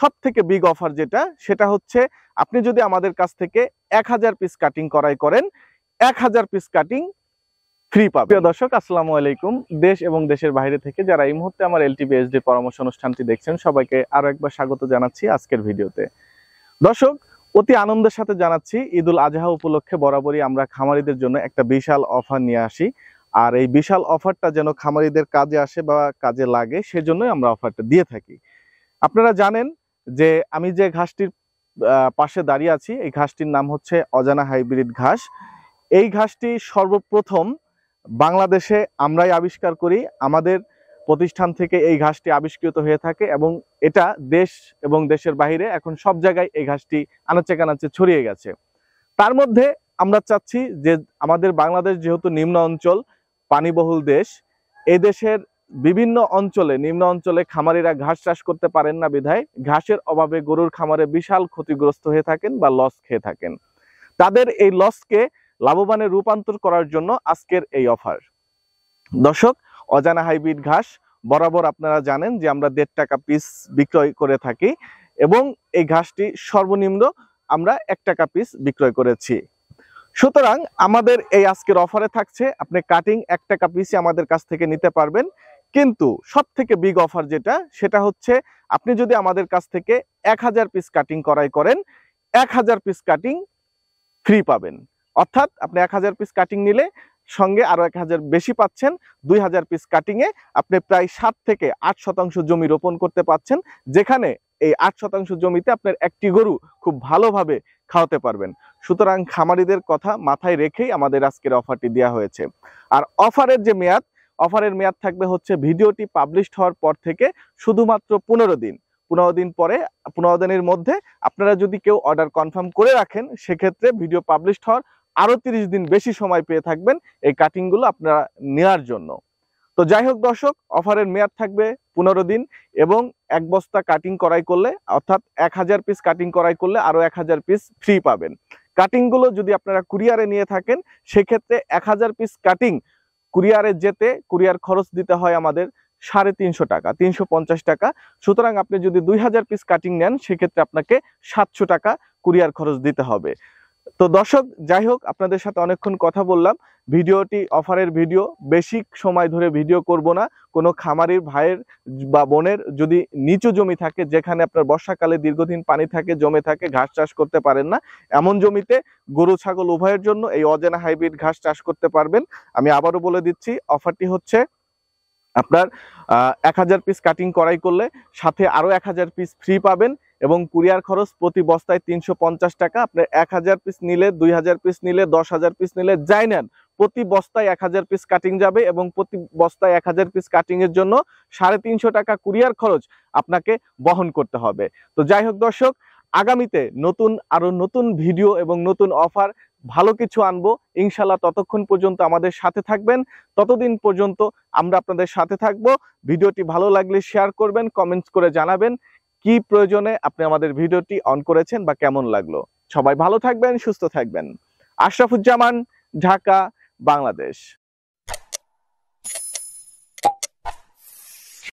সব থেকে big offer যেটা সেটা হচ্ছে আপনি যদি আমাদের কাছ থেকে এক হাজার পিস কাটিং করাই করেন এক হাজার পিস কাটিং ফ্রি পাবে প্রিয় দর্শক আসসালামু আলাইকুম দেশ এবং দেশের বাইরে থেকে যারা এই মুহূর্তে আমার এলটিবিএসডি পরামর্শ অনুষ্ঠানটি দেখছেন সবাইকে আরো একবার স্বাগত জানাচ্ছি আজকের ভিডিওতে দর্শক অতি আনন্দের সাথে জানাচ্ছি ঈদুল আজহা উপলক্ষে বরাবরই আমরা খামারিদের জন্য একটা বিশাল অফার নিয়ে আসি আর এই বিশাল অফারটা যেন খামারিদের কাজে আসে বা কাজে লাগে সেজন্যই আমরা অফারটা দিয়ে থাকি আপনারা জানেন যে আমি যে ঘাসটির পাশে দাঁড়িয়ে আছি এই ঘাসটির নাম হচ্ছে অজানা হাইব্রিড ঘাস এই ঘাসটি সর্বপ্রথম বাংলাদেশে আমরাই আবিষ্কার করি আমাদের প্রতিষ্ঠান থেকে এই ঘাসটি আবিষ্কৃত হয়ে থাকে এবং এটা দেশ এবং দেশের বাহিরে এখন সব জায়গায় এই ঘাসটি আনাচে কানাচে ছড়িয়ে গেছে তার মধ্যে আমরা চাচ্ছি যে আমাদের বাংলাদেশ যেহেতু নিম্ন অঞ্চল পানিবহুল দেশ এদেশের বিভিন্ন অঞ্চলে নিম্ন অঞ্চলে খামারিরা ঘাস চাষ করতে পারেন না বিধায় ঘাসের অভাবে গরুর খামারে বিশাল ক্ষতিগ্রস্ত হয়ে থাকেন বা লস খেয়ে থাকেন তাদের এই লসকে লাভবানে রূপান্তর করার জন্য আজকের এই অফার দর্শক অজানা হাইব্রিড ঘাস বরাবর আপনারা জানেন যে আমরা দেড় টাকা পিস বিক্রয় করে থাকি এবং এই ঘাসটি সর্বনিম্ন আমরা এক টাকা পিস বিক্রয় করেছি সুতরাং আমাদের এই আজকের অফারে থাকছে আপনি কাটিং এক টাকা পিসই আমাদের কাছ থেকে নিতে পারবেন কিন্তু সব থেকে বিগ অফার যেটা সেটা হচ্ছে আপনি যদি আমাদের কাছ থেকে এক হাজার পিস কাটিং করাই করেন এক হাজার পিস কাটিং ফ্রি পাবেন অর্থাৎ আপনি এক হাজার পিস কাটিং নিলে সঙ্গে আরও এক হাজার বেশি পাচ্ছেন দুই হাজার পিস কাটিংয়ে আপনি প্রায় সাত থেকে আট শতাংশ জমি রোপণ করতে পাচ্ছেন যেখানে এই আট শতাংশ জমিতে আপনার একটি গরু খুব ভালোভাবে খাওয়াতে পারবেন সুতরাং খামারিদের কথা মাথায় রেখেই আমাদের আজকের অফারটি দেওয়া হয়েছে আর অফারের যে মেয়াদ অফারের মেয়াদ থাকবে হচ্ছে ভিডিওটি পাবলিশড হওয়ার পর থেকে শুধুমাত্র পনেরো দিন পনেরো দিন পরে পনেরো দিনের মধ্যে আপনারা যদি কেউ অর্ডার কনফার্ম করে রাখেন সেক্ষেত্রে ভিডিও পাবলিশড হওয়ার আরও তিরিশ দিন বেশি সময় পেয়ে থাকবেন এই কাটিংগুলো আপনারা নেওয়ার জন্য তো যাই হোক দর্শক অফারের মেয়াদ থাকবে পনেরো দিন এবং এক বস্তা কাটিং করাই করলে অর্থাৎ এক হাজার পিস কাটিং করাই করলে আরও এক হাজার পিস ফ্রি পাবেন কাটিংগুলো যদি আপনারা কুরিয়ারে নিয়ে থাকেন সেক্ষেত্রে এক হাজার পিস কাটিং কুরিয়ারে যেতে কুরিয়ার খরচ দিতে হয় আমাদের সাড়ে তিনশো টাকা তিনশো পঞ্চাশ টাকা সুতরাং আপনি যদি দুই হাজার পিস কাটিং নেন সেক্ষেত্রে আপনাকে সাতশো টাকা কুরিয়ার খরচ দিতে হবে তো দর্শক যাই হোক আপনাদের সাথে অনেকক্ষণ কথা বললাম ভিডিওটি অফারের ভিডিও বেশি সময় ধরে ভিডিও করব না কোনো খামারির ভাইয়ের বা বোনের যদি নিচু জমি থাকে যেখানে আপনার বর্ষাকালে দীর্ঘদিন পানি থাকে জমে থাকে ঘাস চাষ করতে পারেন না এমন জমিতে গরু ছাগল উভয়ের জন্য এই অজেনা হাইব্রিড ঘাস চাষ করতে পারবেন আমি আবারও বলে দিচ্ছি অফারটি হচ্ছে আপনার এক হাজার পিস কাটিং করাই করলে সাথে আরও এক হাজার পিস ফ্রি পাবেন এবং কুরিয়ার খরচ প্রতি বস্তায় তিনশো টাকা আপনার এক হাজার পিস নিলে দুই হাজার পিস নিলে দশ হাজার পিস নিলে যাই নেন প্রতি বস্তায় এক হাজার পিস কাটিং যাবে এবং প্রতি বস্তায় এক হাজার পিস কাটিংয়ের জন্য সাড়ে তিনশো টাকা কুরিয়ার খরচ আপনাকে বহন করতে হবে তো যাই হোক দর্শক আগামীতে নতুন আরো নতুন ভিডিও এবং নতুন অফার ভালো কিছু আনবো ইনশাল্লাহ ততক্ষণ পর্যন্ত আমাদের সাথে থাকবেন ততদিন পর্যন্ত আমরা আপনাদের সাথে থাকব ভিডিওটি ভালো লাগলে শেয়ার করবেন কমেন্টস করে জানাবেন কি প্রয়োজনে আপনি আমাদের ভিডিওটি অন করেছেন বা কেমন লাগলো সবাই ভালো থাকবেন সুস্থ থাকবেন আশরাফুজ্জামান ঢাকা বাংলাদেশ